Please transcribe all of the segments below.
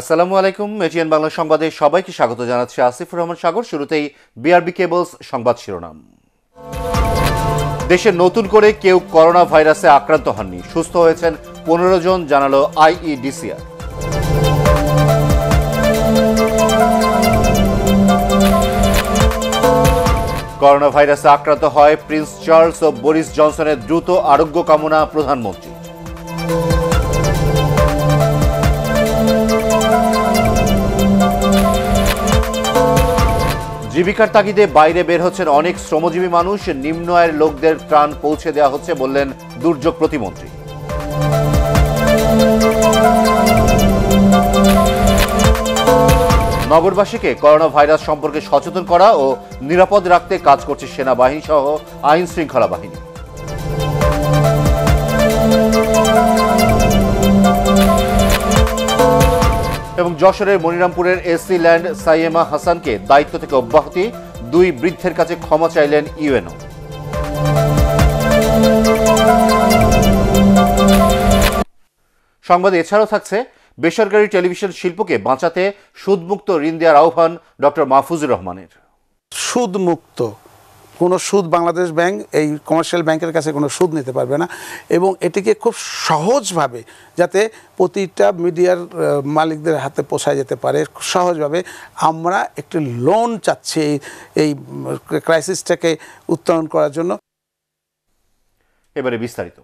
আসসালামু আলাইকুম এটিএন বাংলা সংবাদে সবাইকে স্বাগত জানাচ্ছি আসিফুর রহমান সাগর শুরুতেই বিআরবি কেবলস সংবাদ শিরোনাম দেশে নতুন করে কেউ করোনা ভাইরাসে আক্রান্ত হননি সুস্থ হয়েছেন পনেরো জন জানালো আইইডিসিআর করোনা ভাইরাসে আক্রান্ত হয় প্রিন্স চার্লস ও বরিস জনসনের দ্রুত আরোগ্য কামনা প্রধানমন্ত্রী জীবিকার তাগিদে বাইরে বের হচ্ছেন অনেক শ্রমজীবী মানুষ নিম্ন আয়ের লোকদের ত্রাণ পৌঁছে দেওয়া হচ্ছে বললেন দুর্যোগ প্রতিমন্ত্রী নগরবাসীকে করোনা ভাইরাস সম্পর্কে সচেতন করা ও নিরাপদ রাখতে কাজ করছে সেনাবাহিনী সহ আইন শৃঙ্খলা বাহিনী এবং যশোরের মনিরামপুরের এসি ল্যান্ড সাইয়েমা হাসানকে দায়িত্ব থেকে অব্যাহতি দুই বৃদ্ধের কাছে ক্ষমা চাইলেন ইউএনও সংবাদ এছাড়াও থাকছে বেসরকারি টেলিভিশন শিল্পকে বাঁচাতে সুদমুক্ত ঋণ দেওয়ার আহ্বান ডক্টর মাহফুজুর রহমানের সুদমুক্ত কোনো সুদ বাংলাদেশ ব্যাংক এই কমার্শিয়াল ব্যাংকের কাছে কোনো সুদ নিতে পারবে না এবং এটিকে খুব সহজভাবে যাতে প্রতিটা মিডিয়ার মালিকদের হাতে পোষায় যেতে পারে সহজভাবে আমরা একটি লোন চাচ্ছি এই এই ক্রাইসিসটাকে উত্তরণ করার জন্য এবারে বিস্তারিত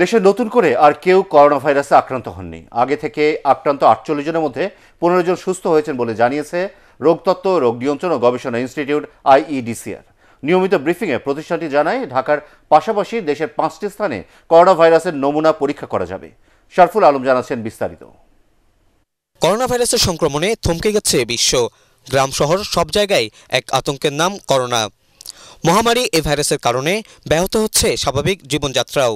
দেশে নতুন করে আর কেউ করোনা ভাইরাসে আক্রান্ত হননি আগে থেকে আক্রান্ত আটচল্লিশ জনের মধ্যে পনেরো জন সুস্থ হয়েছেন বলে জানিয়েছে রোগতত্ত্ব রোগ নিয়ন্ত্রণ ও গবেষণা ইনস্টিটিউট আইইডিসিআর নিয়মিত ব্রিফিংয়ে প্রতিষ্ঠানটি জানায় ঢাকার পাশাপাশি দেশের পাঁচটি স্থানে করোনা ভাইরাসের নমুনা পরীক্ষা করা যাবে শারফুল আলম জানাচ্ছেন বিস্তারিত করোনা ভাইরাসের সংক্রমণে থমকে গেছে বিশ্ব গ্রাম শহর সব জায়গায় এক আতঙ্কের নাম করোনা মহামারী এ ভাইরাসের কারণে ব্যাহত হচ্ছে স্বাভাবিক জীবনযাত্রাও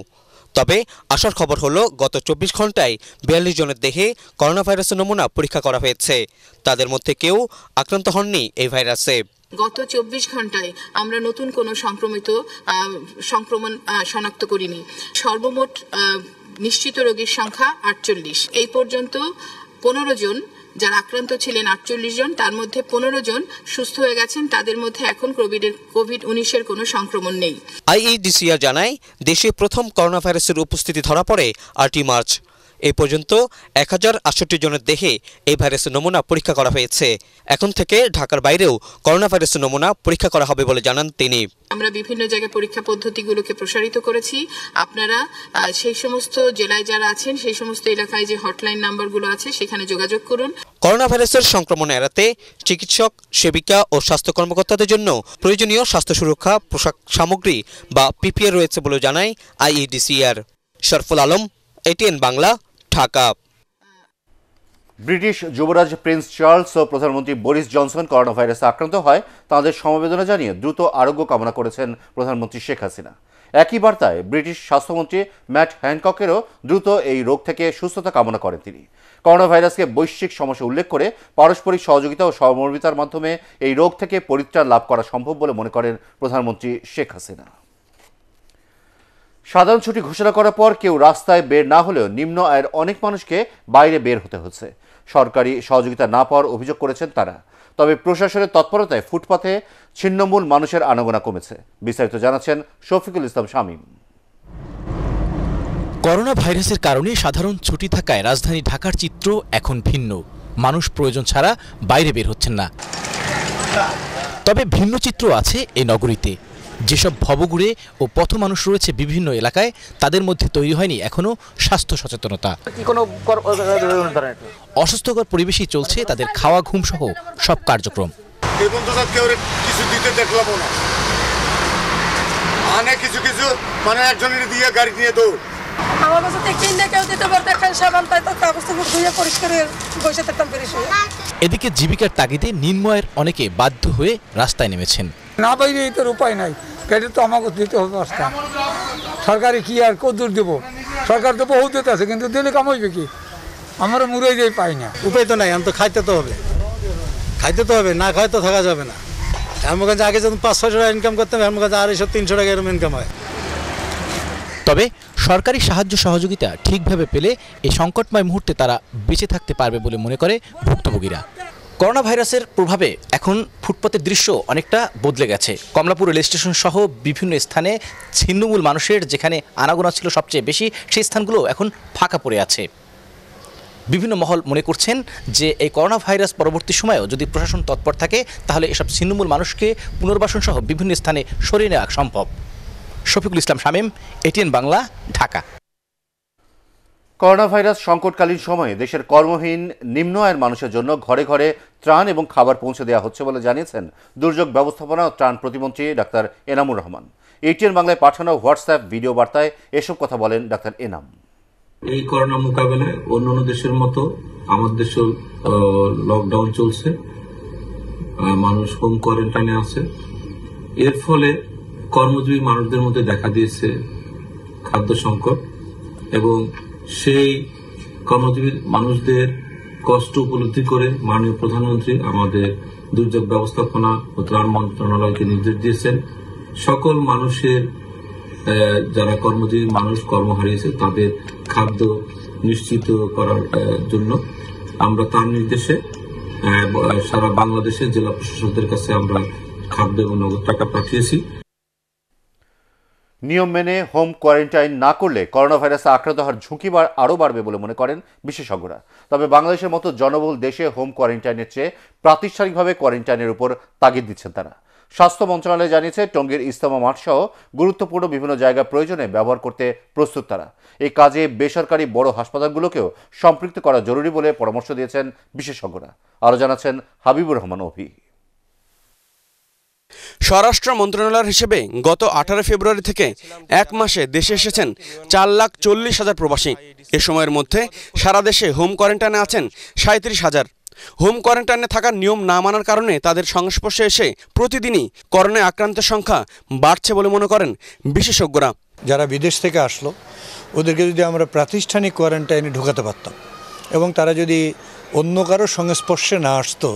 তবে আসার খবর হলো গত চব্বিশ ঘন্টায় বিয়াল্লিশ জনের দেহে করোনা ভাইরাসের নমুনা পরীক্ষা করা হয়েছে তাদের মধ্যে কেউ আক্রান্ত হননি এই ভাইরাসে গত চব্বিশ ঘন্টায় আমরা নতুন কোনো সংক্রমিত সংক্রমণ শনাক্ত করিনি সর্বমোট নিশ্চিত রোগীর সংখ্যা আটচল্লিশ এই পর্যন্ত পনেরো জন যারা আক্রান্ত ছিলেন আটচল্লিশ জন তার মধ্যে পনেরো জন সুস্থ হয়ে গেছেন তাদের মধ্যে এখন কোভিডের কোভিড উনিশের কোনো সংক্রমণ নেই আইইডিসিআর জানায় দেশে প্রথম করোনা ভাইরাসের উপস্থিতি ধরা পড়ে আটই মার্চ এ পর্যন্ত এক হাজার আটষট্টি জনের দেহে এই ভাইরাসের নমুনা পরীক্ষা করা হয়েছে এখন থেকে ঢাকার বাইরেও করোনা ভাইরাসের নমুনা পরীক্ষা করা হবে বলে জানান তিনি আমরা বিভিন্ন জায়গায় পরীক্ষা পদ্ধতিগুলোকে প্রসারিত করেছি আপনারা সেই সমস্ত জেলায় যারা আছেন সেই সমস্ত এলাকায় যে হটলাইন নাম্বারগুলো আছে সেখানে যোগাযোগ করুন করোনা ভাইরাসের সংক্রমণ এড়াতে চিকিৎসক সেবিকা ও স্বাস্থ্য কর্মকর্তাদের জন্য প্রয়োজনীয় স্বাস্থ্য সুরক্ষা পোশাক সামগ্রী বা পিপিআর রয়েছে বলে জানায় IEDCR Sharful Alam ATN Bangla Dhaka British যুবরাজ প্রিন্স চার্লস ও প্রধানমন্ত্রী বরিস জনসন করোনা ভাইরাসে আক্রান্ত হয় তাঁদের সমবেদনা জানিয়ে দ্রুত আরোগ্য কামনা করেছেন প্রধানমন্ত্রী শেখ হাসিনা একই বার্তায় ব্রিটিশ স্বাস্থ্যমন্ত্রী ম্যাট হ্যানককেরও দ্রুত এই রোগ থেকে সুস্থতা কামনা করেন তিনি করোনা ভাইরাসকে বৈশ্বিক সমস্যা উল্লেখ করে পারস্পরিক সহযোগিতা ও সহমর্মিতার মাধ্যমে এই রোগ থেকে পরিত্রাণ লাভ করা সম্ভব বলে মনে করেন প্রধানমন্ত্রী শেখ হাসিনা সাধারণ ছুটি ঘোষণা করার পর কেউ রাস্তায় বের না হলেও নিম্ন আয়ের অনেক মানুষকে বাইরে বের হতে হচ্ছে সরকারি সহযোগিতা না পাওয়ার অভিযোগ করেছেন তারা তবে প্রশাসনের তৎপরতায় ফুটপাথে ছিন্নমূল মানুষের আনাগোনা কমেছে বিস্তারিত জানাচ্ছেন শফিকুল ইসলাম শামীম করোনা ভাইরাসের কারণে সাধারণ ছুটি থাকায় রাজধানী ঢাকার চিত্র এখন ভিন্ন মানুষ প্রয়োজন ছাড়া বাইরে বের হচ্ছেন না তবে ভিন্ন চিত্র আছে এই নগরীতে যেসব ভবঘুরে ও মানুষ রয়েছে বিভিন্ন এলাকায় তাদের মধ্যে তৈরি হয়নি এখনও স্বাস্থ্য সচেতনতা অসুস্থকর পরিবেশই চলছে তাদের খাওয়া ঘুম সহ সব কার্যক্রম কিছু কিছু কিছু মানে একজনের গাড়ি আমার এদিকে জীবিকার তাগিদে নিম্নয়ের অনেকে বাধ্য হয়ে রাস্তায় নেমেছেন না বাইরে এটার উপায় নাই ক্রেডিট তো আমাকে দিতে হবে পাঁচটা সরকারি কি আর কদ্দুর দেব সরকার তো বহু দিতে আছে কিন্তু দিলে কামাইবে কি আমরা মুড়ে যেয়ে পাই না উপায় তো নাই আমি তো খাইতে তো হবে খাইতে তো হবে না খাই তো থাকা যাবে না হেমগঞ্জে আগে যখন পাঁচশো টাকা ইনকাম করতাম হেমগঞ্জে আড়াইশো তিনশো টাকা এরকম ইনকাম হয় তবে সরকারি সাহায্য সহযোগিতা ঠিকভাবে পেলে এই সংকটময় মুহূর্তে তারা বেঁচে থাকতে পারবে বলে মনে করে ভুক্তভোগীরা করোনা ভাইরাসের প্রভাবে এখন ফুটপাতের দৃশ্য অনেকটা বদলে গেছে কমলাপুর রেল স্টেশন সহ বিভিন্ন স্থানে ছিন্নমূল মানুষের যেখানে আনাগোনা ছিল সবচেয়ে বেশি সেই স্থানগুলো এখন ফাঁকা পড়ে আছে বিভিন্ন মহল মনে করছেন যে এই করোনা ভাইরাস পরবর্তী সময়েও যদি প্রশাসন তৎপর থাকে তাহলে এসব ছিন্নমূল মানুষকে পুনর্বাসন সহ বিভিন্ন স্থানে সরিয়ে নেওয়া সম্ভব Shafiqul Islam Shamim ATN Bangla Dhaka corona virus সংকটকালীন সময়ে দেশের কর্মহীন নিম্ন আয়ের মানুষের জন্য ঘরে ঘরে ত্রাণ এবং খাবার পৌঁছে দেওয়া হচ্ছে বলে জানিয়েছেন দুর্যোগ ব্যবস্থাপনা ও ত্রাণ প্রতিমন্ত্রী ডাক্তার এনামুর রহমান এটিএন বাংলায় পাঠানো হোয়াটসঅ্যাপ ভিডিও বার্তায় এসব কথা বলেন ডাক্তার এনাম এই করোনা মোকাবেলায় অন্যান্য দেশের মতো আমাদের দেশেও লকডাউন চলছে মানুষ হোম কোয়ারেন্টাইনে আছে এর ফলে কর্মজীবী মানুষদের মধ্যে দেখা দিয়েছে খাদ্য সংকট এবং সেই কর্মজীবী মানুষদের কষ্ট উপলব্ধি করে মাননীয় প্রধানমন্ত্রী আমাদের দুর্যোগ ব্যবস্থাপনা ও ত্রাণ মন্ত্রণালয়কে নির্দেশ দিয়েছেন সকল মানুষের যারা কর্মজীবী মানুষ কর্ম হারিয়েছে তাদের খাদ্য নিশ্চিত করার জন্য আমরা তার নির্দেশে সারা বাংলাদেশের জেলা প্রশাসকদের কাছে আমরা খাদ্য এবং নগদ টাকা পাঠিয়েছি নিয়ম মেনে হোম কোয়ারেন্টাইন না করলে করোনা ভাইরাসে আক্রান্ত হওয়ার ঝুঁকি আরও বাড়বে বলে মনে করেন বিশেষজ্ঞরা তবে বাংলাদেশের মতো জনবহুল দেশে হোম কোয়ারেন্টাইনের চেয়ে প্রাতিষ্ঠানিকভাবে কোয়ারেন্টাইনের উপর তাগিদ দিচ্ছেন তারা স্বাস্থ্য মন্ত্রণালয় জানিয়েছে টঙ্গীর ইস্তমা মাঠসহ গুরুত্বপূর্ণ বিভিন্ন জায়গা প্রয়োজনে ব্যবহার করতে প্রস্তুত তারা এই কাজে বেসরকারি বড় হাসপাতালগুলোকেও সম্পৃক্ত করা জরুরি বলে পরামর্শ দিয়েছেন বিশেষজ্ঞরা আরও জানাচ্ছেন হাবিবুর রহমান অভি স্বরাষ্ট্র মন্ত্রণালয়ের হিসেবে গত আঠারো ফেব্রুয়ারি থেকে এক মাসে দেশে এসেছেন চার লাখ চল্লিশ হাজার প্রবাসী এ সময়ের মধ্যে সারা দেশে হোম কোয়ারেন্টাইনে আছেন সাঁত্রিশ হাজার হোম কোয়ারেন্টাইনে থাকার নিয়ম না মানার কারণে তাদের সংস্পর্শে এসে প্রতিদিনই করোনায় আক্রান্তের সংখ্যা বাড়ছে বলে মনে করেন বিশেষজ্ঞরা যারা বিদেশ থেকে আসলো ওদেরকে যদি আমরা প্রাতিষ্ঠানিক কোয়ারেন্টাইনে ঢোকাতে পারতাম এবং তারা যদি অন্য কারো সংস্পর্শে না আসতো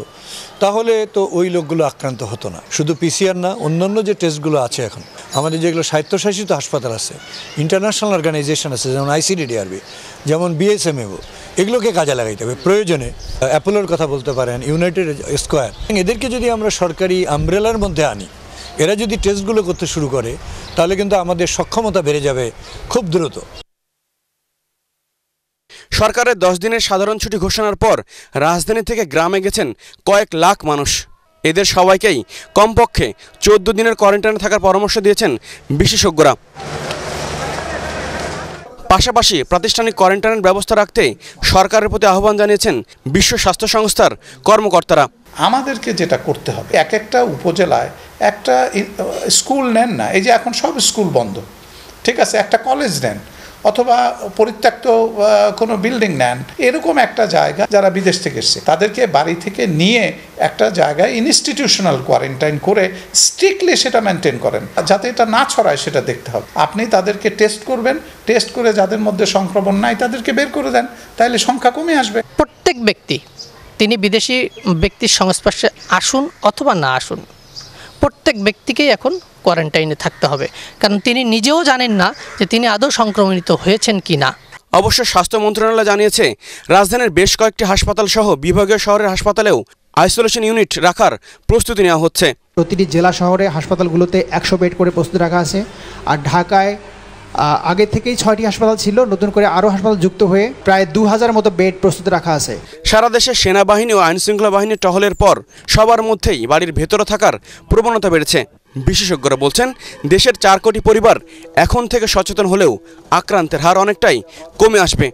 তাহলে তো ওই লোকগুলো আক্রান্ত হতো না শুধু পিসিআর না অন্যান্য যে টেস্টগুলো আছে এখন আমাদের যেগুলো স্বায়ত্তশাসিত হাসপাতাল আছে ইন্টারন্যাশনাল অর্গানাইজেশন আছে যেমন আইসিডিডিআরবি যেমন বিএসএমএও e এগুলোকে কাজে লাগাইতে হবে প্রয়োজনে অ্যাপোলোর কথা বলতে পারেন ইউনাইটেড স্কোয়ার এদেরকে যদি আমরা সরকারি আমব্রেলার মধ্যে আনি এরা যদি টেস্টগুলো করতে শুরু করে তাহলে কিন্তু আমাদের সক্ষমতা বেড়ে যাবে খুব দ্রুত সরকারের দশ দিনের সাধারণ ছুটি ঘোষণার পর রাজধানী থেকে গ্রামে গেছেন কয়েক লাখ মানুষ এদের সবাইকেই কমপক্ষে চোদ্দ দিনের কোয়ারেন্টাইনে থাকার পরামর্শ দিয়েছেন বিশেষজ্ঞরা পাশাপাশি প্রাতিষ্ঠানিক কোয়ারেন্টাইনের ব্যবস্থা রাখতে সরকারের প্রতি আহ্বান জানিয়েছেন বিশ্ব স্বাস্থ্য সংস্থার কর্মকর্তারা আমাদেরকে যেটা করতে হবে এক একটা উপজেলায় একটা স্কুল নেন না এই যে এখন সব স্কুল বন্ধ ঠিক আছে একটা কলেজ নেন অথবা পরিত্যক্ত কোনো বিল্ডিং নেন এরকম একটা জায়গা যারা বিদেশ থেকে এসছে তাদেরকে বাড়ি থেকে নিয়ে একটা জায়গায় ইনস্টিটিউশনাল কোয়ারেন্টাইন করে স্ট্রিক্টলি সেটা মেনটেন করেন যাতে এটা না ছড়ায় সেটা দেখতে হবে আপনি তাদেরকে টেস্ট করবেন টেস্ট করে যাদের মধ্যে সংক্রমণ নাই তাদেরকে বের করে দেন তাহলে সংখ্যা কমে আসবে প্রত্যেক ব্যক্তি তিনি বিদেশি ব্যক্তির সংস্পর্শে আসুন অথবা না আসুন প্রত্যেক ব্যক্তিকেই এখন কোয়ারেন্টাইনে থাকতে হবে কারণ তিনি নিজেও জানেন না যে তিনি আদৌ সংক্রমিত হয়েছেন কি না অবশ্য স্বাস্থ্য মন্ত্রণালয় জানিয়েছে রাজধানীর বেশ কয়েকটি হাসপাতাল সহ বিভাগীয় শহরের হাসপাতালেও আইসোলেশন ইউনিট রাখার প্রস্তুতি নেওয়া হচ্ছে প্রতিটি জেলা শহরে হাসপাতালগুলোতে একশো বেড করে প্রস্তুতি রাখা আছে আর ঢাকায় আগে থেকেই ছয়টি হাসপাতাল ছিল নতুন করে আরও হাসপাতাল যুক্ত হয়ে প্রায় দু হাজার মতো বেড প্রস্তুত রাখা আছে সারা দেশে সেনাবাহিনী ও আইনশৃঙ্খলা বাহিনীর টহলের পর সবার মধ্যেই বাড়ির ভেতরে থাকার প্রবণতা বেড়েছে বিশেষজ্ঞরা বলছেন দেশের চার কোটি পরিবার এখন থেকে সচেতন হলেও আক্রান্তের হার অনেকটাই কমে আসবে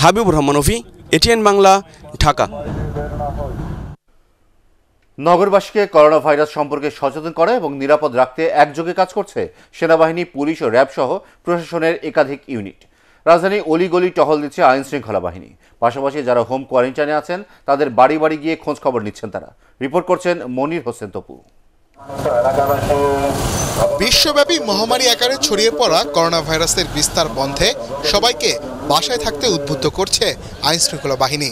হাবিবুর রহমান অফি এটিএন বাংলা ঢাকা নগরবাসীকে করোনা ভাইরাস সম্পর্কে সচেতন করা এবং নিরাপদ রাখতে একযোগে কাজ করছে সেনাবাহিনী পুলিশ ও র্যাব সহ প্রশাসনের একাধিক ইউনিট রাজধানী অলিগলি টহল দিচ্ছে আইন শৃঙ্খলা বাহিনী পাশাপাশি যারা হোম কোয়ারেন্টাইনে আছেন তাদের বাড়ি বাড়ি গিয়ে খোঁজ খবর নিচ্ছেন তারা রিপোর্ট করছেন মনির হোসেন তপু বিশ্বব্যাপী মহামারী আকারে ছড়িয়ে পড়া করোনা ভাইরাসের বিস্তার বন্ধে সবাইকে বাসায় থাকতে উদ্বুদ্ধ করছে আইন শৃঙ্খলা বাহিনী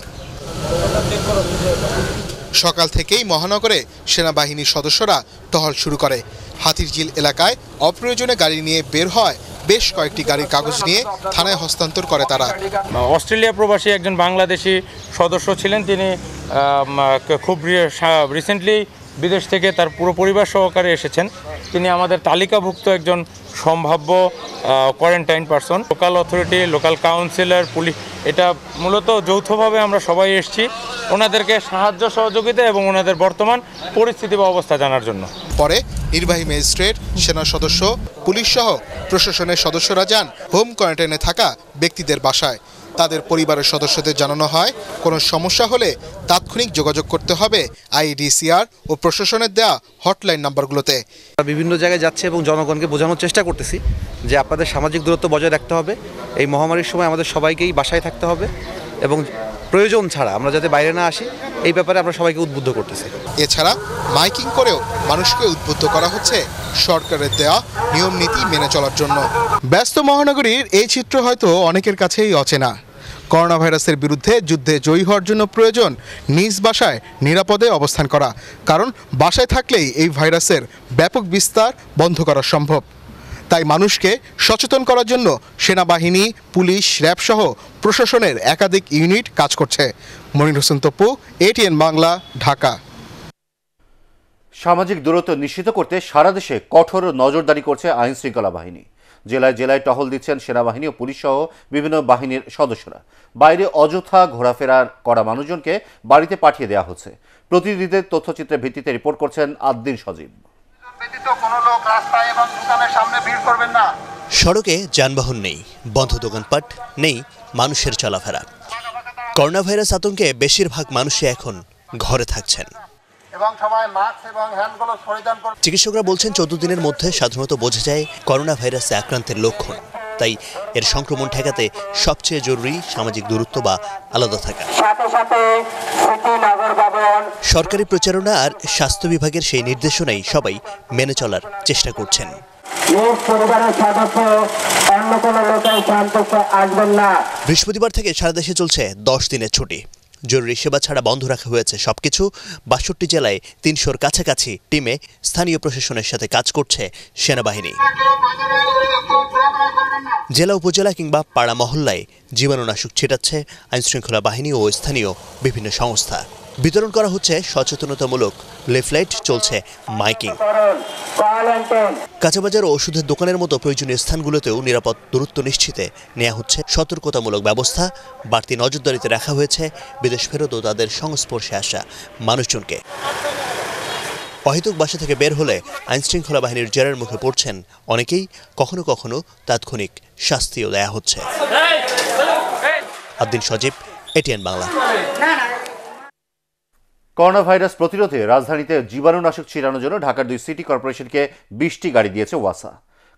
সকাল থেকেই মহানগরে সেনাবাহিনীর সদস্যরা টহল শুরু করে হাতিরঝিল এলাকায় অপ্রয়োজনে গাড়ি নিয়ে বের হয় বেশ কয়েকটি গাড়ির কাগজ নিয়ে থানায় হস্তান্তর করে তারা অস্ট্রেলিয়া প্রবাসী একজন বাংলাদেশি সদস্য ছিলেন তিনি খুব রিসেন্টলি বিদেশ থেকে তার পুরো পরিবার সহকারে এসেছেন তিনি আমাদের তালিকাভুক্ত একজন সম্ভাব্য quarantine person local authority local councillor police এটা মূলত যৌথভাবে আমরা সবাই এসেছি ওনাদেরকে সাহায্য সহযোগিতা এবং ওনাদের বর্তমান পরিস্থিতি বা অবস্থা জানার জন্য পরে নির্বাহী ম্যাজিস্ট্রেট সেনা সদস্য পুলিশ সহ প্রশাসনের সদস্যরা যান হোম কোয়ারেন্টাইনে থাকা ব্যক্তিদের বাসায় তাদের পরিবারের সদস্যদের জানানো হয় কোনো সমস্যা হলে তাৎক্ষণিক যোগাযোগ করতে হবে আইডিসিআর ও প্রশাসনের দেয়া হটলাইন নাম্বারগুলোতে বিভিন্ন জায়গায় যাচ্ছে এবং জনগণকে বোঝানোর চেষ্টা করতেছি যে আপনাদের সামাজিক দূরত্ব বজায় রাখতে হবে এই মহামারীর সময় আমাদের সবাইকেই বাসায় থাকতে হবে এবং প্রয়োজন ছাড়া আমরা যাতে বাইরে না আসি এই ব্যাপারে আমরা সবাইকে উদ্বুদ্ধ করতেছি এছাড়া মাইকিং করেও মানুষকে উদ্বুদ্ধ করা হচ্ছে সরকারের দেয়া নিয়ম নীতি মেনে চলার জন্য ব্যস্ত মহানগরীর এই চিত্র হয়তো অনেকের কাছেই অচেনা করোনা ভাইরাসের বিরুদ্ধে যুদ্ধে জয়ী হওয়ার জন্য প্রয়োজন নিজ বাসায় নিরাপদে অবস্থান করা কারণ বাসায় থাকলেই এই ভাইরাসের ব্যাপক বিস্তার বন্ধ করা সম্ভব তাই মানুষকে সচেতন করার জন্য সেনাবাহিনী পুলিশ র্যাবসহ প্রশাসনের একাধিক ইউনিট কাজ করছে মনির হোসেন তপু এটিএন বাংলা ঢাকা সামাজিক দূরত্ব নিশ্চিত করতে সারা দেশে কঠোর নজরদারি করছে আইন শৃঙ্খলা বাহিনী জেলায় জেলায় টহল দিচ্ছেন সেনাবাহিনী ও পুলিশ সহ বিভিন্ন বাহিনীর সদস্যরা বাইরে অযথা ঘোরাফেরা করা মানুষজনকে বাড়িতে পাঠিয়ে দেওয়া হচ্ছে প্রতিনিধিদের তথ্যচিত্রের ভিত্তিতে রিপোর্ট করছেন আদ্দিন সজীব সড়কে যানবাহন নেই বন্ধ দোকানপাট নেই মানুষের চলাফেরা করোনা ভাইরাস আতঙ্কে বেশিরভাগ মানুষই এখন ঘরে থাকছেন চিকিৎসকরা বলছেন চোদ্দ দিনের মধ্যে সাধারণত বোঝা যায় করোনা ভাইরাসে আক্রান্তের লক্ষণ তাই এর সংক্রমণ ঠেকাতে সবচেয়ে জরুরি সামাজিক দূরত্ব বা আলাদা থাকা সরকারি প্রচারণা আর স্বাস্থ্য বিভাগের সেই নির্দেশনাই সবাই মেনে চলার চেষ্টা করছেন বৃহস্পতিবার থেকে সারা দেশে চলছে দশ দিনের ছুটি জরুরি সেবা ছাড়া বন্ধ রাখা হয়েছে সবকিছু বাষট্টি জেলায় তিনশোর কাছাকাছি টিমে স্থানীয় প্রশাসনের সাথে কাজ করছে সেনাবাহিনী জেলা উপজেলা কিংবা পাড়া মহল্লায় জীবাণুনাশক ছিটাচ্ছে আইনশৃঙ্খলা বাহিনী ও স্থানীয় বিভিন্ন সংস্থা বিতরণ করা হচ্ছে সচেতনতামূলক লেফলাইট চলছে মাইকিং কাঁচাবাজার বাজার ওষুধের দোকানের মতো প্রয়োজনীয় স্থানগুলোতেও নিরাপদ দূরত্ব নিশ্চিতে নেওয়া হচ্ছে সতর্কতামূলক ব্যবস্থা বাড়তি নজরদারিতে রাখা হয়েছে বিদেশ ফেরত ও তাদের সংস্পর্শে আসা মানুষজনকে অহেতুক বাসা থেকে বের হলে আইনশৃঙ্খলা বাহিনীর জেরার মুখে পড়ছেন অনেকেই কখনো কখনো তাৎক্ষণিক শাস্তিও দেয়া হচ্ছে Abdin Sajib ATN Bangla corona virus প্রতিরোধে রাজধানীতে জীবাণুনাশক ছিটানোর জন্য ঢাকার দুই সিটি কর্পোরেশনকে বিশটি গাড়ি দিয়েছে ওয়াসা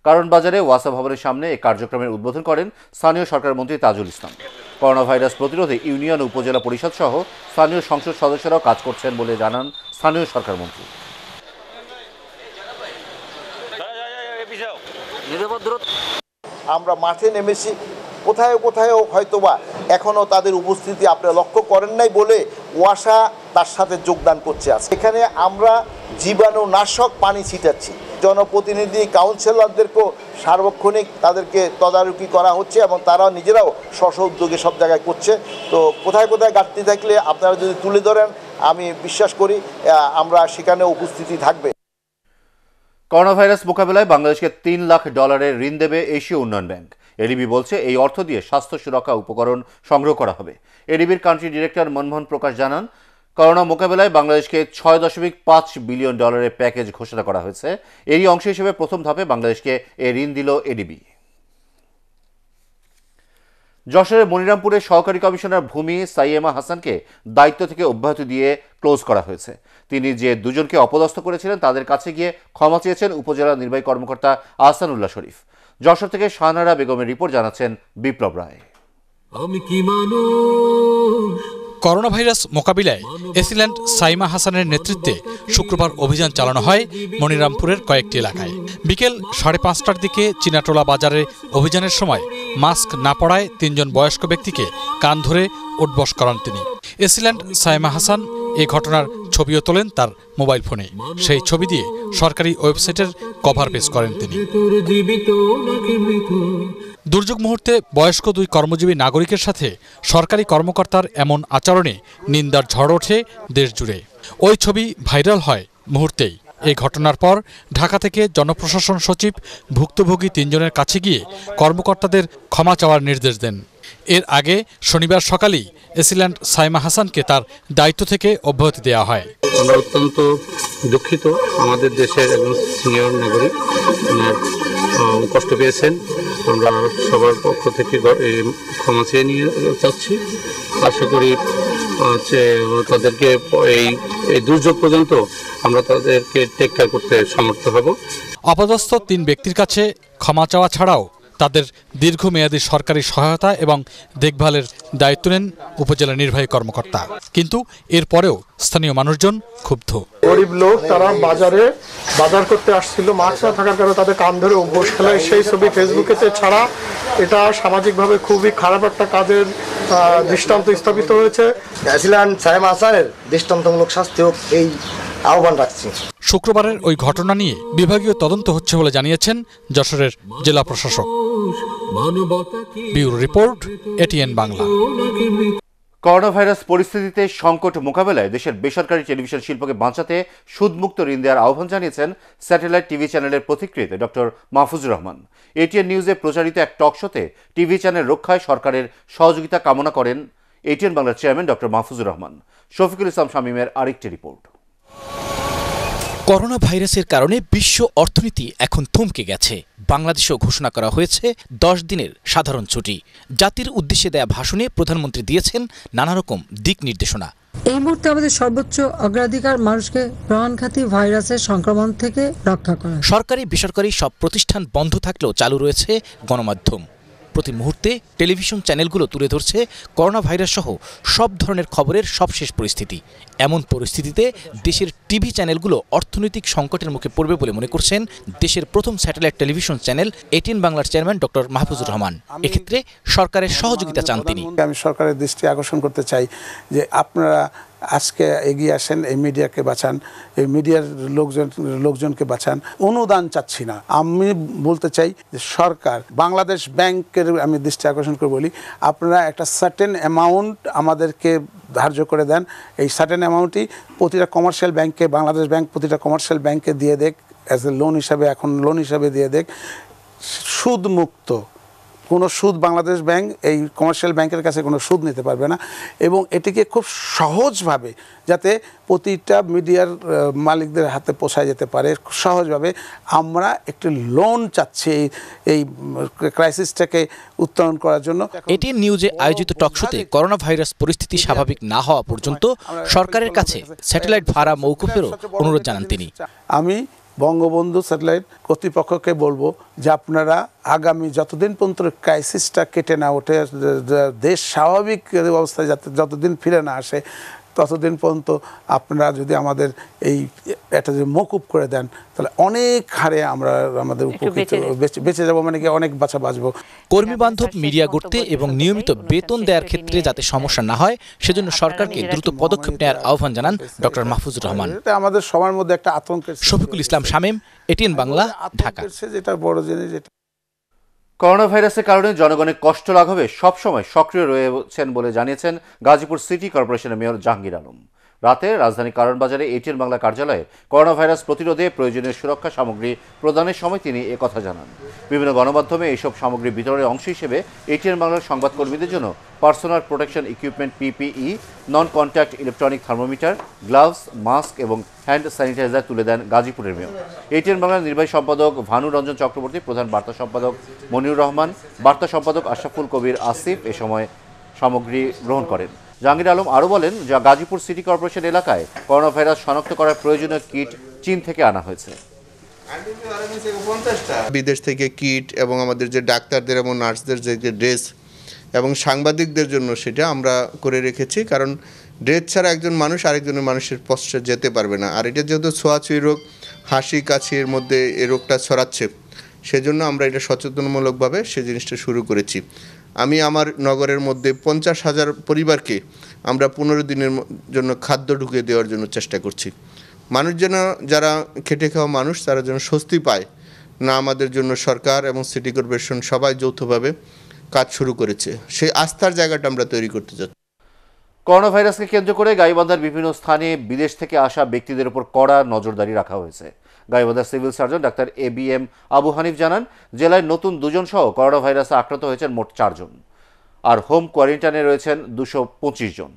কারণ বাজারে ওয়াসা ভবনের সামনে এই কার্যক্রমের উদ্বোধন করেন স্থানীয় সরকার মন্ত্রী তাজুল ইসলাম করোনা ভাইরাস প্রতিরোধে ইউনিয়ন উপজেলা পরিষদ সহ স্থানীয় সংসদ সদস্যরাও কাজ করছেন বলে জানান স্থানীয় সরকার মন্ত্রী আমরা মাঠে নেমেছি কোথায় কোথায় হয়তোবা এখনও তাদের উপস্থিতি আপনি লক্ষ্য করেন নাই বলে ওয়াসা তার সাথে যোগদান করছে আজ এখানে আমরা জীবাণু নাশক পানি ছিটাচ্ছি জনপ্রতিনিধি কাউন্সিলরদেরকেও সার্বক্ষণিক তাদেরকে তদারকি করা হচ্ছে এবং তারা নিজেরাও স্ব উদ্যোগে সব জায়গায় করছে তো কোথায় কোথায় ঘাটতি থাকলে আপনারা যদি তুলে ধরেন আমি বিশ্বাস করি আমরা সেখানে উপস্থিতি থাকবে করোনা ভাইরাস মোকাবেলায় বাংলাদেশকে তিন লাখ ডলারের ঋণ দেবে এশীয় উন্নয়ন ব্যাংক এডিবি বলছে এই অর্থ দিয়ে স্বাস্থ্য সুরক্ষা উপকরণ সংগ্রহ করা হবে এডিবির কান্ট্রি ডিরেক্টর মনমোহন প্রকাশ জানান করোনা মোকাবেলায় বাংলাদেশকে ছয় দশমিক পাঁচ বিলিয়ন ডলারের প্যাকেজ ঘোষণা করা হয়েছে এরই অংশ হিসেবে প্রথম ধাপে বাংলাদেশকে এ ঋণ দিল এডিবি যশোরের মনিরামপুরে সহকারী কমিশনার ভূমি সাইয়েমা হাসানকে দায়িত্ব থেকে অব্যাহতি দিয়ে ক্লোজ করা হয়েছে তিনি যে দুজনকে অপদস্থ করেছিলেন তাদের কাছে গিয়ে ক্ষমা চেয়েছেন উপজেলা নির্বাহী কর্মকর্তা আহসানুল্লাহ শরীফ যশোর থেকে শাহনারা বেগমের রিপোর্ট জানাচ্ছেন বিপ্লব রায় আমি কি মানুষ করোনা ভাইরাস মোকাবিলায় এসিল্যান্ড সাইমা হাসানের নেতৃত্বে শুক্রবার অভিযান চালানো হয় মনিরামপুরের কয়েকটি এলাকায় বিকেল সাড়ে পাঁচটার দিকে চিনাটোলা বাজারে অভিযানের সময় মাস্ক না পড়ায় তিনজন বয়স্ক ব্যক্তিকে কান ধরে উঠবস করান তিনি এসিল্যান্ড সাইমা হাসান এ ঘটনার ছবিও তোলেন তার মোবাইল ফোনে সেই ছবি দিয়ে সরকারি ওয়েবসাইটের কভার পেজ করেন তিনি দুর্যোগ মুহূর্তে বয়স্ক দুই কর্মজীবী নাগরিকের সাথে সরকারি কর্মকর্তার এমন আচরণে নিন্দার ঝড় ওঠে দেশ জুড়ে ওই ছবি ভাইরাল হয় মুহূর্তেই এই ঘটনার পর ঢাকা থেকে জনপ্রশাসন সচিব ভুক্তভোগী তিনজনের কাছে গিয়ে কর্মকর্তাদের ক্ষমা চাওয়ার নির্দেশ দেন এর আগে শনিবার সকালেই এসিল্যান্ড সাইমা হাসানকে তার দায়িত্ব থেকে অব্যাহতি দেওয়া হয় আমরা অত্যন্ত দুঃখিত আমাদের দেশের একজন সিনিয়র নাগরিক মানে, কষ্ট পেয়েছেন আমরা সবার পক্ষ থেকে ক্ষমা চেয়ে নিয়ে চাচ্ছি আশা করি হচ্ছে তাদেরকে এই এই দুর্যোগ পর্যন্ত আমরা তাদেরকে টেক্কা করতে সমর্থ হব আপাতত তিন ব্যক্তির কাছে ক্ষমা চাওয়া ছাড়াও তাদের দীর্ঘমেয়াদী সরকারি সহায়তা এবং দেখভালের দায়িত্ব নেন উপজেলা নির্বাহী কর্মকর্তা কিন্তু এরপরেও স্থানীয় মানুষজন ক্ষুব্ধ গরিব লোক তারা বাজারে বাজার করতে আসছিল মাস্ক না থাকার কারণে তাদের কান ধরে অভ্যোস খেলায় সেই ছবি ফেসবুকে ছাড়া এটা সামাজিকভাবে খুবই খারাপ একটা কাজের দৃষ্টান্ত স্থাপিত হয়েছে আসিলান সাহেব আসারের দৃষ্টান্তমূলক শাস্তি হোক এই আহ্বান রাখছি শুক্রবারের ওই ঘটনা নিয়ে বিভাগীয় তদন্ত হচ্ছে বলে জানিয়েছেন যশোরের জেলা প্রশাসক report ATN Bangla corona virus পরিস্থিতিতে সংকট মোকাবেলায় দেশের বেসরকারি টেলিভিশন শিল্পকে বাঁচাতে সুদমুক্ত ঋণ দেওয়ার আহ্বান জানিয়েছেন স্যাটেলাইট টিভি চ্যানেলের প্রতিক্রিয়াতে ডক্টর মাহফুজুর রহমান এটিএন নিউজে প্রচারিত এক টক শোতে টিভি চ্যানেল রক্ষায় সরকারের সহযোগিতা কামনা করেন এটিএন বাংলার চেয়ারম্যান ডক্টর মাহফুজুর রহমান শফিকুল ইসলাম শামীমের আরেকটি রিপোর্ট করোনা ভাইরাসের কারণে বিশ্ব অর্থনীতি এখন থমকে গেছে বাংলাদেশেও ঘোষণা করা হয়েছে দশ দিনের সাধারণ ছুটি জাতির উদ্দেশ্যে দেয়া ভাষণে প্রধানমন্ত্রী দিয়েছেন নানা রকম দিক নির্দেশনা এই মুহূর্তে আমাদের সর্বোচ্চ অগ্রাধিকার মানুষকে প্রাণঘাতী ভাইরাসের সংক্রমণ থেকে রক্ষা করা সরকারি বেসরকারি সব প্রতিষ্ঠান বন্ধ থাকলেও চালু রয়েছে গণমাধ্যম প্রতি মুহূর্তে টেলিভিশন চ্যানেলগুলো তুলে ধরছে করোনা ভাইরাস সহ সব ধরনের খবরের সবশেষ পরিস্থিতি এমন পরিস্থিতিতে দেশের টিভি চ্যানেলগুলো অর্থনৈতিক সংকটের মুখে পড়বে বলে মনে করছেন দেশের প্রথম স্যাটেলাইট টেলিভিশন চ্যানেল এটিন বাংলার চেয়ারম্যান ডক্টর মাহফুজুর রহমান এক্ষেত্রে সরকারের সহযোগিতা চান তিনি আমি সরকারের দৃষ্টি আকর্ষণ করতে চাই যে আপনারা আজকে এগিয়ে আসেন এই মিডিয়াকে বাঁচান এই মিডিয়ার লোকজন লোকজনকে বাঁচান অনুদান চাচ্ছি না আমি বলতে চাই যে সরকার বাংলাদেশ ব্যাংকের আমি দৃষ্টি আকর্ষণ করে বলি আপনারা একটা সার্টেন অ্যামাউন্ট আমাদেরকে ধার্য করে দেন এই সার্টেন অ্যামাউন্টই প্রতিটা কমার্শিয়াল ব্যাংকে বাংলাদেশ ব্যাংক প্রতিটা কমার্শিয়াল ব্যাংকে দিয়ে দেখ অ্যাজ এ লোন হিসাবে এখন লোন হিসাবে দিয়ে দেখ সুদমুক্ত কোনো সুদ বাংলাদেশ ব্যাংক এই কমার্শিয়াল ব্যাংকের কাছে কোনো সুদ নিতে পারবে না এবং এটিকে খুব সহজভাবে যাতে প্রতিটা মিডিয়ার মালিকদের হাতে পোষায় যেতে পারে সহজভাবে আমরা একটি লোন চাচ্ছি এই এই ক্রাইসিসটাকে উত্তরণ করার জন্য এটিএন নিউজে আয়োজিত টকশোতে করোনা ভাইরাস পরিস্থিতি স্বাভাবিক না হওয়া পর্যন্ত সরকারের কাছে স্যাটেলাইট ভাড়া মৌকুফেরও অনুরোধ জানান তিনি আমি বঙ্গবন্ধু স্যাটেলাইট কর্তৃপক্ষকে বলবো যে আপনারা আগামী যতদিন পর্যন্ত ক্রাইসিসটা কেটে না ওঠে দেশ স্বাভাবিক অবস্থায় যাতে যতদিন ফিরে না আসে ততদিন পর্যন্ত আপনারা যদি আমাদের এই এটা যদি মকুব করে দেন তাহলে অনেক হারে আমরা আমাদের উপকৃত বেঁচে যাবো মানে কি অনেক বাঁচা বাঁচবো কর্মী বান্ধব মিডিয়া গড়তে এবং নিয়মিত বেতন দেওয়ার ক্ষেত্রে যাতে সমস্যা না হয় সেজন্য সরকারকে দ্রুত পদক্ষেপ নেওয়ার আহ্বান জানান ডক্টর মাহফুজুর রহমান আমাদের সবার মধ্যে একটা আতঙ্কের শফিকুল ইসলাম শামীম এটিএন বাংলা ঢাকা যেটা বড় জিনিস করোনা ভাইরাসের কারণে জনগণের কষ্ট লাঘবে সবসময় সক্রিয় রয়েছেন বলে জানিয়েছেন গাজীপুর সিটি কর্পোরেশনের মেয়র জাহাঙ্গীর আলম রাতে রাজধানী কারণবাজারে এটিএন বাংলা কার্যালয়ে করোনা ভাইরাস প্রতিরোধে প্রয়োজনীয় সুরক্ষা সামগ্রী প্রদানের সময় তিনি একথা জানান বিভিন্ন গণমাধ্যমে এইসব সামগ্রী বিতরণের অংশ হিসেবে এটিএন বাংলার সংবাদকর্মীদের জন্য personal protection equipment PPE non contact electronic thermometer gloves mask এবং হ্যান্ড স্যানিটাইজার তুলে দেন গাজীপুরের মেয়র এটিএন বাংলার নির্বাহী সম্পাদক ভানু রঞ্জন চক্রবর্তী প্রধান বার্তা সম্পাদক মনির রহমান বার্তা সম্পাদক আশরাফুল কবির আসিফ এ সময় সামগ্রী গ্রহণ করেন জাহাঙ্গীর আলম আরও বলেন যা গাজীপুর সিটি কর্পোরেশন এলাকায় করোনা ভাইরাস শনাক্ত করার প্রয়োজনীয় কিট চীন থেকে আনা হয়েছে বিদেশ থেকে কিট এবং আমাদের যে ডাক্তারদের এবং নার্সদের যে ড্রেস এবং সাংবাদিকদের জন্য সেটা আমরা করে রেখেছি কারণ ড্রেস ছাড়া একজন মানুষ আরেকজনের মানুষের পশ্চে যেতে পারবে না আর এটা যেহেতু ছোঁয়াছুঁই রোগ হাসি কাছির মধ্যে এ রোগটা ছড়াচ্ছে সেজন্য আমরা এটা সচেতনমূলকভাবে সে জিনিসটা শুরু করেছি আমি আমার নগরের মধ্যে পঞ্চাশ হাজার পরিবারকে আমরা পনেরো দিনের জন্য খাদ্য ঢুকিয়ে দেওয়ার জন্য চেষ্টা করছি মানুষ যেন যারা খেটে খাওয়া মানুষ তারা যেন স্বস্তি পায় না আমাদের জন্য সরকার এবং সিটি কর্পোরেশন সবাই যৌথভাবে কাজ শুরু করেছে সেই আস্থার জায়গাটা আমরা তৈরি করতে যাচ্ছি করোনা ভাইরাসকে কেন্দ্র করে গাইবান্ধার বিভিন্ন স্থানে বিদেশ থেকে আসা ব্যক্তিদের উপর কড়া নজরদারি রাখা হয়েছে গাইবান্ধার civil surgeon doctor A B M Abu Hanif জানান জেলায় নতুন দুজন সহ করোনা ভাইরাসে আক্রান্ত হয়েছেন মোট চারজন আর হোম কোয়ারেন্টাইনে রয়েছেন দুশো জন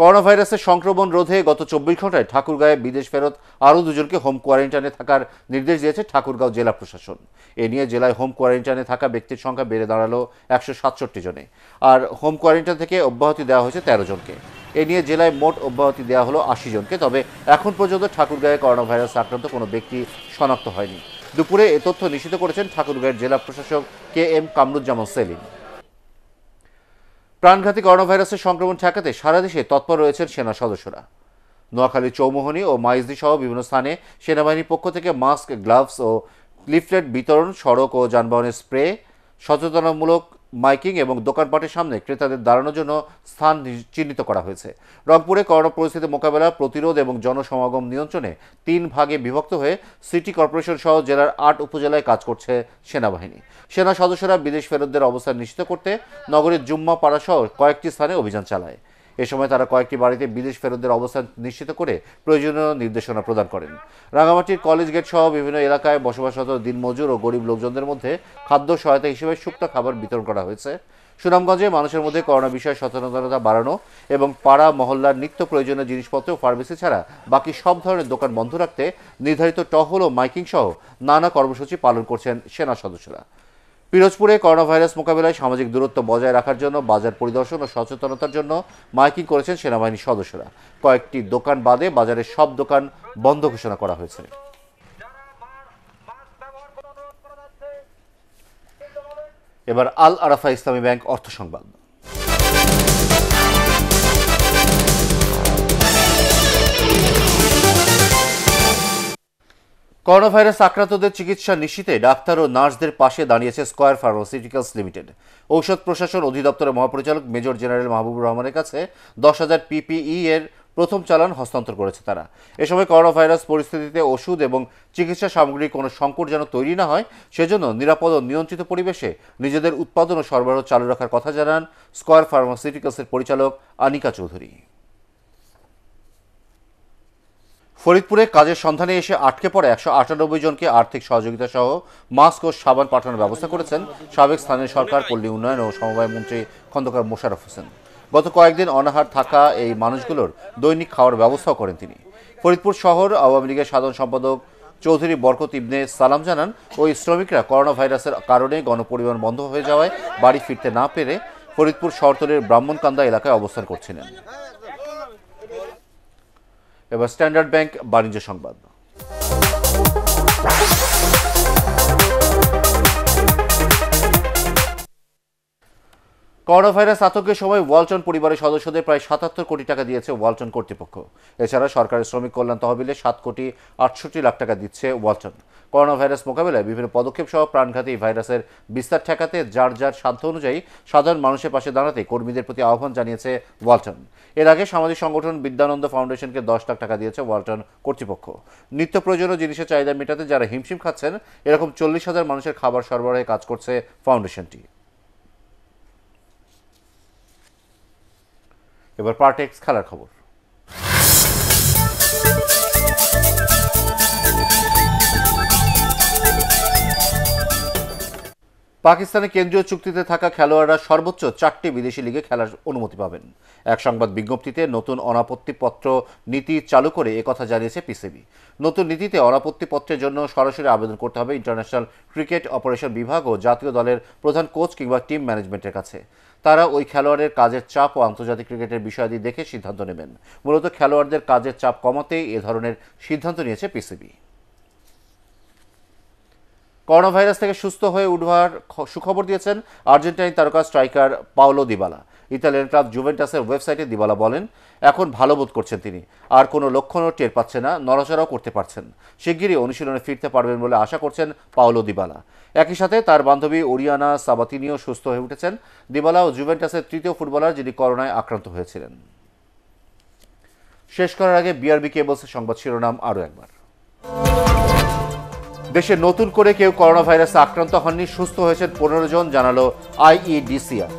করোনাভাইরাসের সংক্রমণ রোধে গত চব্বিশ ঘন্টায় ঠাকুরগাঁয়ে বিদেশ ফেরত আরও দুজনকে হোম কোয়ারেন্টাইনে থাকার নির্দেশ দিয়েছে ঠাকুরগাঁও জেলা প্রশাসন এ নিয়ে জেলায় হোম কোয়ারেন্টাইনে থাকা ব্যক্তির সংখ্যা বেড়ে দাঁড়ালো একশো সাতষট্টি জনে আর হোম কোয়ারেন্টাইন থেকে অব্যাহতি দেওয়া হয়েছে তেরো জনকে এ নিয়ে জেলায় মোট অব্যাহতি দেওয়া হলো আশি জনকে তবে এখন পর্যন্ত ঠাকুরগাঁয়ে করোনাভাইরাস আক্রান্ত কোনো ব্যক্তি শনাক্ত হয়নি দুপুরে এ তথ্য নিশ্চিত করেছেন ঠাকুরগাঁয়ের জেলা প্রশাসক কে এম কামরুজ্জামান সেলিম প্রাণঘাতী ভাইরাসের সংক্রমণ ঠেকাতে সারা দেশে তৎপর রয়েছেন সেনা সদস্যরা নোয়াখালী চৌমোহনি ও মাইজদি সহ বিভিন্ন স্থানে সেনাবাহিনীর পক্ষ থেকে মাস্ক গ্লাভস ও লিফলেট বিতরণ সড়ক ও যানবাহনের স্প্রে সচেতনামূলক মাইকিং এবং দোকানপাটের সামনে ক্রেতাদের দাঁড়ানোর জন্য স্থান চিহ্নিত করা হয়েছে রংপুরে করোনা পরিস্থিতি মোকাবেলা প্রতিরোধ এবং জনসমাগম নিয়ন্ত্রণে তিন ভাগে বিভক্ত হয়ে সিটি কর্পোরেশন সহ জেলার আট উপজেলায় কাজ করছে সেনাবাহিনী সেনা সদস্যরা বিদেশ ফেরতদের অবস্থান নিশ্চিত করতে নগরের জুম্মা পাড়া সহ কয়েকটি স্থানে অভিযান চালায় এ সময় তারা কয়েকটি বাড়িতে বিদেশ ফেরতদের অবস্থান নিশ্চিত করে প্রয়োজনীয় নির্দেশনা প্রদান করেন রাঙামাটির কলেজ গেট সহ বিভিন্ন এলাকায় বসবাসরত দিনমজুর ও গরিব লোকজনদের মধ্যে খাদ্য সহায়তা হিসেবে শুকনো খাবার বিতরণ করা হয়েছে সুনামগঞ্জে মানুষের মধ্যে করোনা বিষয়ে সচেতনতা বাড়ানো এবং পাড়া মহল্লার নিত্য প্রয়োজনীয় জিনিসপত্র ফার্মেসি ছাড়া বাকি সব ধরনের দোকান বন্ধ রাখতে নির্ধারিত টহল ও মাইকিং সহ নানা কর্মসূচি পালন করছেন সেনা সদস্যরা পিরোজপুরে করোনা ভাইরাস মোকাবেলায় সামাজিক দূরত্ব বজায় রাখার জন্য বাজার পরিদর্শন ও সচেতনতার জন্য মাইকিং করেছেন সেনাবাহিনীর সদস্যরা কয়েকটি দোকান বাদে বাজারের সব দোকান বন্ধ ঘোষণা করা হয়েছে এবার আল আরাফা ইসলামী ব্যাংক অর্থ সংবাদ করোনাভাইরাস আক্রান্তদের চিকিৎসা নিশ্চিতে ডাক্তার ও নার্সদের পাশে দাঁড়িয়েছে স্কয়ার ফার্মাসিউটিক্যালস লিমিটেড ঔষধ প্রশাসন অধিদপ্তরের মহাপরিচালক মেজর জেনারেল মাহবুবুর রহমানের কাছে দশ হাজার পিপিই এর প্রথম চালান হস্তান্তর করেছে তারা এ সময় করোনাভাইরাস পরিস্থিতিতে ওষুধ এবং চিকিৎসা সামগ্রীর কোনো সংকট যেন তৈরি না হয় সেজন্য নিরাপদ ও নিয়ন্ত্রিত পরিবেশে নিজেদের উৎপাদন ও সরবরাহ চালু রাখার কথা জানান স্কয়ার ফার্মাসিউটিক্যালসের পরিচালক আনিকা চৌধুরী ফরিদপুরে কাজের সন্ধানে এসে আটকে পড়ে একশো আটানব্বই জনকে আর্থিক সহযোগিতা সহ মাস্ক ও সাবান পাঠানোর ব্যবস্থা করেছেন সাবেক স্থানীয় সরকার পল্লী উন্নয়ন ও সমবায় মন্ত্রী খন্দকার মোশারফ হোসেন গত কয়েকদিন অনাহার থাকা এই মানুষগুলোর দৈনিক খাওয়ার ব্যবস্থাও করেন তিনি ফরিদপুর শহর আওয়ামী লীগের সাধারণ সম্পাদক চৌধুরী বরকত ইবনে সালাম জানান ওই শ্রমিকরা করোনা ভাইরাসের কারণে গণপরিবহন বন্ধ হয়ে যাওয়ায় বাড়ি ফিরতে না পেরে ফরিদপুর শহরতলের ব্রাহ্মণকান্দা এলাকায় অবস্থান করছিলেন এবার স্ট্যান্ডার্ড ব্যাংক বাণিজ্য সংবাদ করোনা ভাইরাস আতঙ্কের সময় ওয়ালটন পরিবারের সদস্যদের প্রায় সাতাত্তর কোটি টাকা দিয়েছে ওয়ালটন কর্তৃপক্ষ এছাড়া সরকারের শ্রমিক কল্যাণ তহবিলে সাত কোটি আটষট্টি লাখ টাকা দিচ্ছে ওয়ালটন করোনা ভাইরাস মোকাবেলায় বিভিন্ন পদক্ষেপ সহ প্রাণঘাতী ভাইরাসের বিস্তার ঠেকাতে যার যার সাধ্য অনুযায়ী সাধারণ মানুষের পাশে দাঁড়াতে কর্মীদের প্রতি আহ্বান জানিয়েছে ওয়ালটন এর আগে সামাজিক সংগঠন বিদ্যানন্দ ফাউন্ডেশনকে দশ লাখ টাকা দিয়েছে ওয়ালটন কর্তৃপক্ষ নিত্য প্রয়োজনীয় জিনিসের চাহিদা মেটাতে যারা হিমশিম খাচ্ছেন এরকম চল্লিশ হাজার মানুষের খাবার সরবরাহে কাজ করছে ফাউন্ডেশনটি এবার পার্ট এক্স খেলার খবর পাকিস্তানে কেন্দ্রীয় চুক্তিতে থাকা খেলোয়াড়রা সর্বোচ্চ চারটি বিদেশি লিগে খেলার অনুমতি পাবেন এক সংবাদ বিজ্ঞপ্তিতে নতুন অনাপত্তিপত্র নীতি চালু করে কথা জানিয়েছে পিসিবি নতুন নীতিতে অনাপত্তিপত্রের জন্য সরাসরি আবেদন করতে হবে ইন্টারন্যাশনাল ক্রিকেট অপারেশন বিভাগ ও জাতীয় দলের প্রধান কোচ কিংবা টিম ম্যানেজমেন্টের কাছে তারা ওই খেলোয়াড়ের কাজের চাপ ও আন্তর্জাতিক ক্রিকেটের বিষয়াদি দেখে সিদ্ধান্ত নেবেন মূলত খেলোয়াড়দের কাজের চাপ কমাতেই এ ধরনের সিদ্ধান্ত নিয়েছে পিসিবি করোনা ভাইরাস থেকে সুস্থ হয়ে উঠবার সুখবর দিয়েছেন আর্জেন্টাইন তারকা striker Paulo Dybala Italian club জুভেন্টাসের ওয়েবসাইটে দিবালা বলেন এখন ভালো বোধ করছেন তিনি আর কোনো লক্ষণও টের পাচ্ছে না নড়াচড়াও করতে পারছেন শিগগিরই অনুশীলনে ফিরতে পারবেন বলে আশা করছেন পাওলো দিবালা একই সাথে তার বান্ধবী ওরিয়ানা সাবাতিনিও সুস্থ হয়ে উঠেছেন দিবালা ও জুভেন্টাসের তৃতীয় ফুটবলার যিনি করোনায় আক্রান্ত হয়েছিলেন শেষ করার আগে বিআরবি কেবলসের সংবাদ শিরোনাম আরও একবার দেশে নতুন করে কেউ করোনা ভাইরাসে আক্রান্ত হননি সুস্থ হয়েছেন পনেরো জন জানালো আইইডিসিআর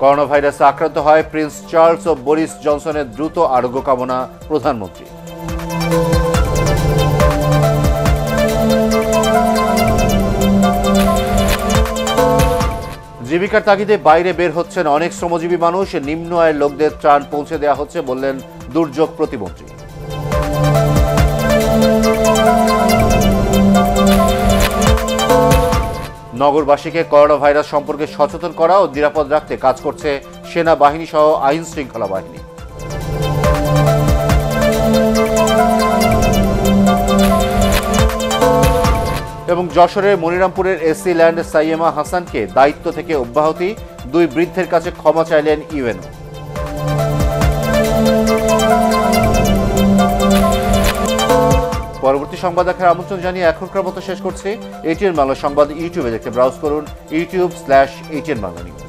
করোনা ভাইরাসে আক্রান্ত হয় প্রিন্স চার্লস ও বরিস জনসনের দ্রুত আরোগ্য কামনা প্রধানমন্ত্রী জীবিকার তাগিদে বাইরে বের হচ্ছেন অনেক শ্রমজীবী মানুষ নিম্ন আয়ের লোকদের ত্রাণ পৌঁছে দেওয়া হচ্ছে বললেন দুর্যোগ প্রতিমন্ত্রী নগরবাসীকে করোনা ভাইরাস সম্পর্কে সচেতন করা ও নিরাপদ রাখতে কাজ করছে সেনাবাহিনী সহ আইন শৃঙ্খলা বাহিনী এবং যশোরের মনিরামপুরের এসি ল্যান্ড সাইয়েমা হাসানকে দায়িত্ব থেকে অব্যাহতি দুই বৃদ্ধের কাছে ক্ষমা চাইলেন ইউএনও পরবর্তী সংবাদ দেখার আমন্ত্রণ জানিয়ে এখনকার মতো শেষ করছি এটিএন বাংলা সংবাদ ইউটিউবে দেখতে ব্রাউজ করুন YouTube slash ATN Bangla news